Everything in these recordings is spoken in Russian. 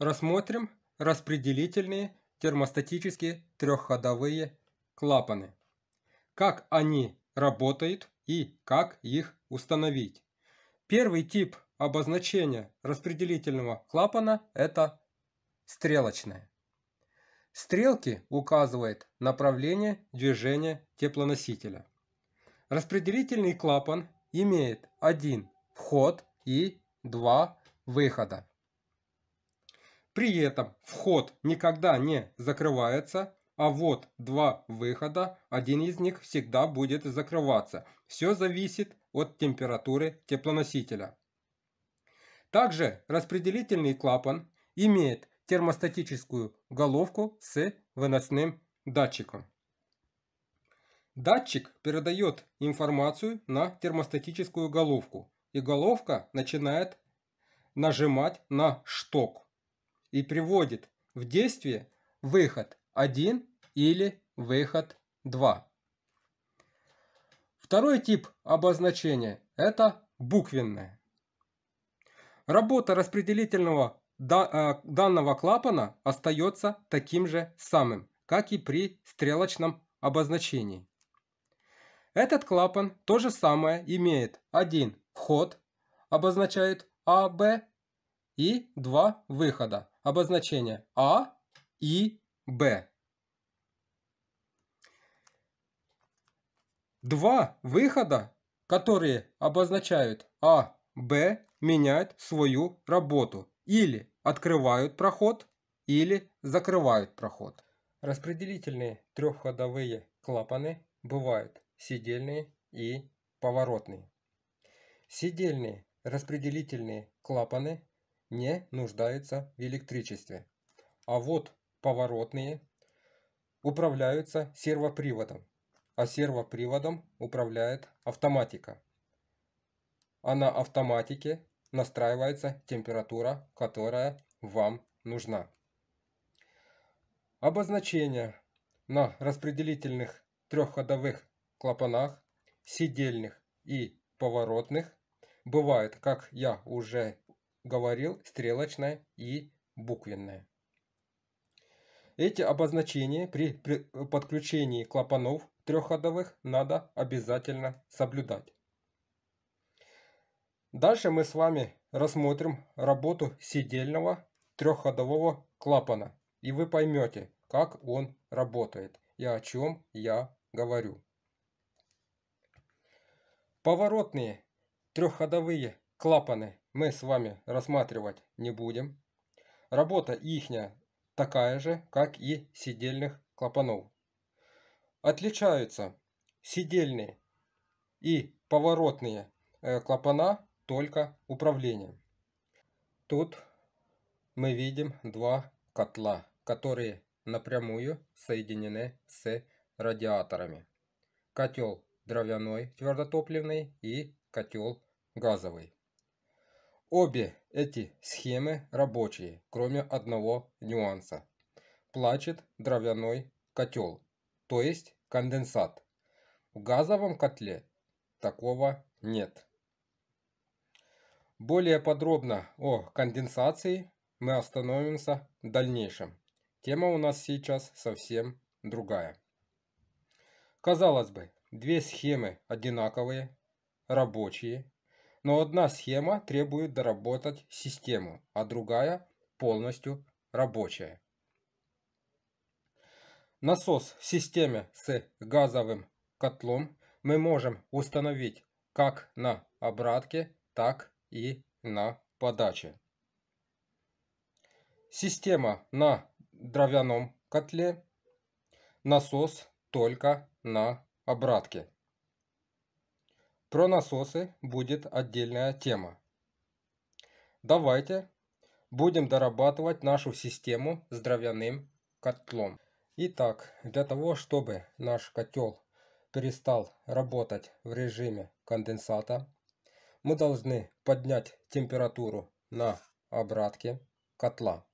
Рассмотрим распределительные термостатические трехходовые клапаны. Как они работают и как их установить. Первый тип обозначения распределительного клапана – это стрелочное. Стрелки указывают направление движения теплоносителя. Распределительный клапан имеет один вход и два выхода. При этом вход никогда не закрывается, а вот два выхода, один из них всегда будет закрываться. Все зависит от температуры теплоносителя. Также распределительный клапан имеет термостатическую головку с выносным датчиком. Датчик передает информацию на термостатическую головку, и головка начинает нажимать на шток и приводит в действие выход 1 или выход 2. Второй тип обозначения – это буквенное. Работа распределительного э, данного клапана остается таким же самым, как и при стрелочном обозначении. Этот клапан то же самое имеет один вход, обозначает А, и два выхода. Обозначение А и Б. Два выхода, которые обозначают А, Б, меняют свою работу или открывают проход, или закрывают проход. Распределительные трехходовые клапаны бывают сидельные и поворотные. Сидельные распределительные клапаны не нуждается в электричестве. А вот поворотные управляются сервоприводом, а сервоприводом управляет автоматика. А на автоматике настраивается температура, которая вам нужна. Обозначение на распределительных трехходовых клапанах, сидельных и поворотных бывает, как я уже говорил стрелочное и буквенное. Эти обозначения при подключении клапанов трехходовых надо обязательно соблюдать. Дальше мы с вами рассмотрим работу сидельного трехходового клапана. И вы поймете, как он работает и о чем я говорю. Поворотные трехходовые клапаны мы с вами рассматривать не будем. Работа ихня такая же, как и сидельных клапанов. Отличаются сидельные и поворотные э, клапана только управлением. Тут мы видим два котла, которые напрямую соединены с радиаторами. Котел дровяной твердотопливный и котел газовый. Обе эти схемы рабочие, кроме одного нюанса. Плачет дровяной котел, то есть конденсат. В газовом котле такого нет. Более подробно о конденсации мы остановимся в дальнейшем. Тема у нас сейчас совсем другая. Казалось бы, две схемы одинаковые, рабочие, но одна схема требует доработать систему, а другая полностью рабочая. Насос в системе с газовым котлом мы можем установить как на обратке, так и на подаче. Система на дровяном котле, насос только на обратке. Про насосы будет отдельная тема. Давайте будем дорабатывать нашу систему с дровяным котлом. Итак, для того, чтобы наш котел перестал работать в режиме конденсата, мы должны поднять температуру на обратке котла.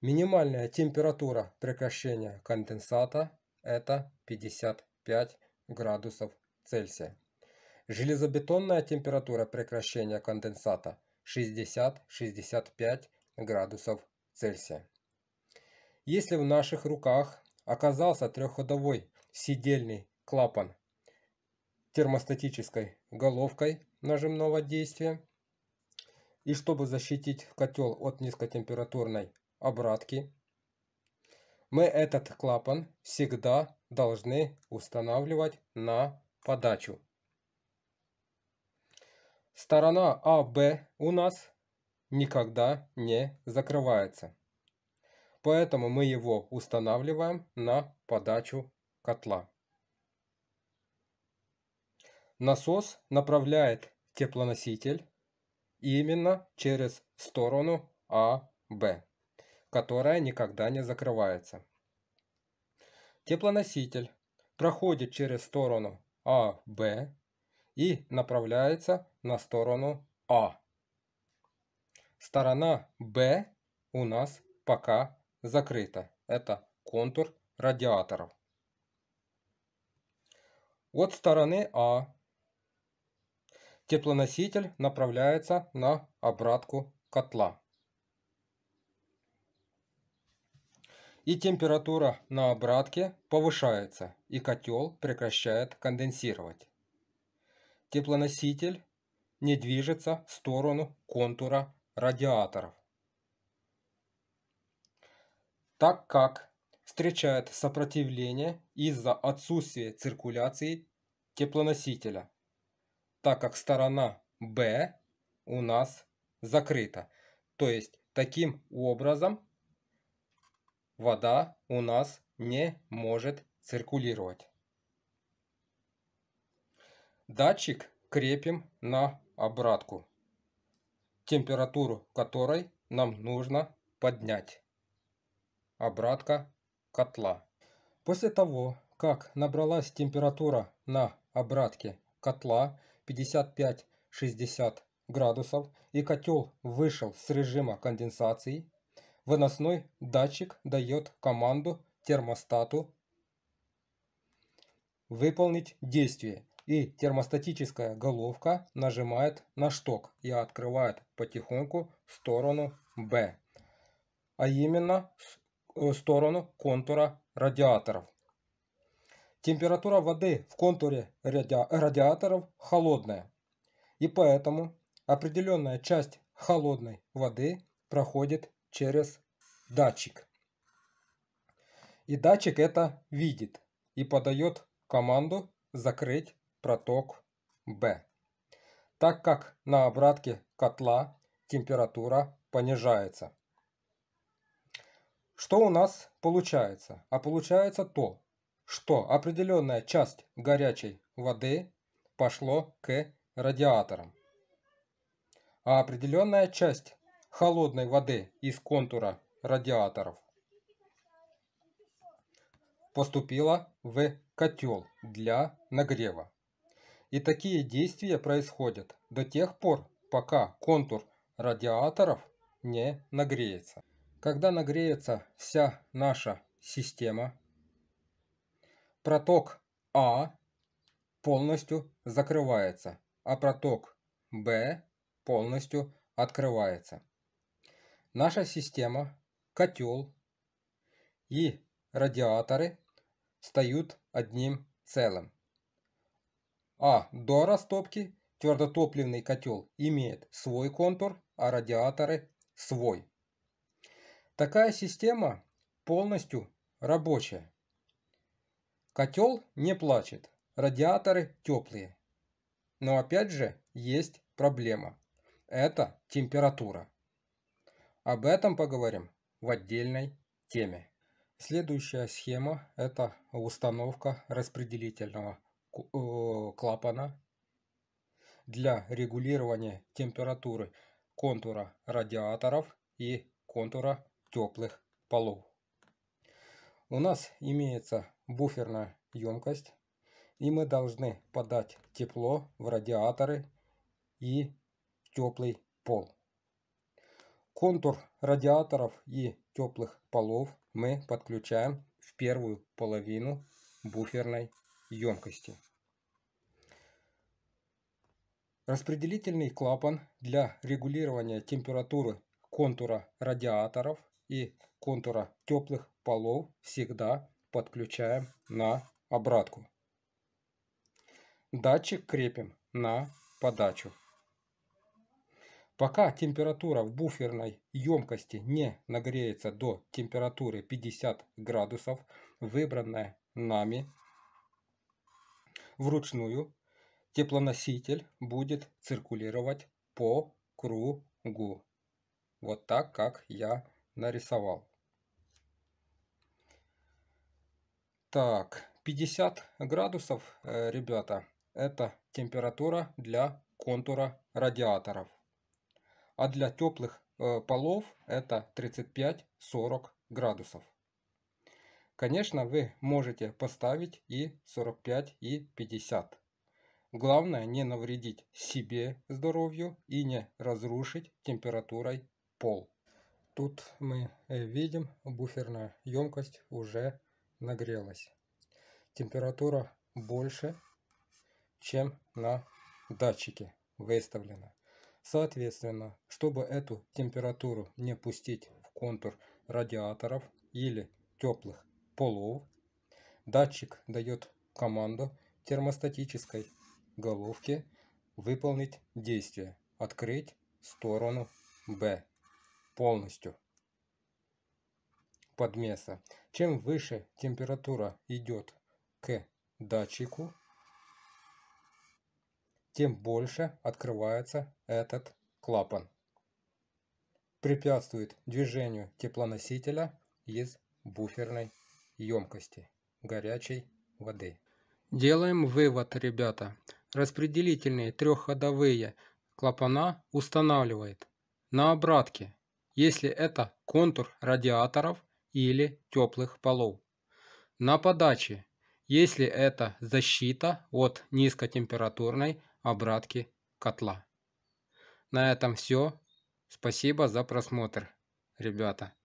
Минимальная температура прекращения конденсата это 55 градусов Цельсия. Железобетонная температура прекращения конденсата 60-65 градусов Цельсия. Если в наших руках оказался трехходовой сидельный клапан термостатической головкой нажимного действия, и чтобы защитить котел от низкотемпературной обратки, мы этот клапан всегда должны устанавливать на подачу. Сторона АВ у нас никогда не закрывается. Поэтому мы его устанавливаем на подачу котла. Насос направляет теплоноситель именно через сторону АВ, которая никогда не закрывается. Теплоноситель проходит через сторону АВ и направляется на сторону А. Сторона Б у нас пока закрыта. Это контур радиаторов. От стороны А теплоноситель направляется на обратку котла. И температура на обратке повышается, и котел прекращает конденсировать теплоноситель не движется в сторону контура радиаторов, так как встречает сопротивление из-за отсутствия циркуляции теплоносителя, так как сторона B у нас закрыта. То есть таким образом вода у нас не может циркулировать. Датчик крепим на обратку, температуру которой нам нужно поднять. Обратка котла. После того, как набралась температура на обратке котла 55-60 градусов и котел вышел с режима конденсации, выносной датчик дает команду термостату выполнить действие и термостатическая головка нажимает на шток и открывает потихоньку сторону B, а именно э, сторону контура радиаторов. Температура воды в контуре ради... радиаторов холодная, и поэтому определенная часть холодной воды проходит через датчик. И датчик это видит и подает команду закрыть проток Б. Так как на обратке котла температура понижается. Что у нас получается? А получается то, что определенная часть горячей воды пошло к радиаторам, а определенная часть холодной воды из контура радиаторов поступила в котел для нагрева. И такие действия происходят до тех пор, пока контур радиаторов не нагреется. Когда нагреется вся наша система, проток А полностью закрывается, а проток Б полностью открывается. Наша система, котел и радиаторы стают одним целым. А. До растопки твердотопливный котел имеет свой контур, а радиаторы – свой. Такая система полностью рабочая. Котел не плачет, радиаторы теплые. Но опять же есть проблема. Это температура. Об этом поговорим в отдельной теме. Следующая схема – это установка распределительного Э, клапана для регулирования температуры контура радиаторов и контура теплых полов. У нас имеется буферная емкость, и мы должны подать тепло в радиаторы и теплый пол. Контур радиаторов и теплых полов мы подключаем в первую половину буферной емкости. Распределительный клапан для регулирования температуры контура радиаторов и контура теплых полов всегда подключаем на обратку. Датчик крепим на подачу. Пока температура в буферной емкости не нагреется до температуры 50 градусов, выбранная нами вручную теплоноситель будет циркулировать по кругу. Вот так, как я нарисовал. Так, 50 градусов, э, ребята, это температура для контура радиаторов. А для теплых э, полов это 35-40 градусов. Конечно, вы можете поставить и 45, и 50. Главное не навредить себе здоровью и не разрушить температурой пол. Тут мы э, видим, буферная емкость уже нагрелась. Температура больше, чем на датчике выставлена. Соответственно, чтобы эту температуру не пустить в контур радиаторов или теплых полов, датчик дает команду термостатической головки выполнить действие «Открыть сторону B» полностью подмеса. Чем выше температура идет к датчику, тем больше открывается этот клапан. Препятствует движению теплоносителя из буферной емкости горячей воды. Делаем вывод, ребята распределительные трехходовые клапана устанавливает на обратке, если это контур радиаторов или теплых полов. На подаче, если это защита от низкотемпературной обратки котла. На этом все. Спасибо за просмотр, ребята.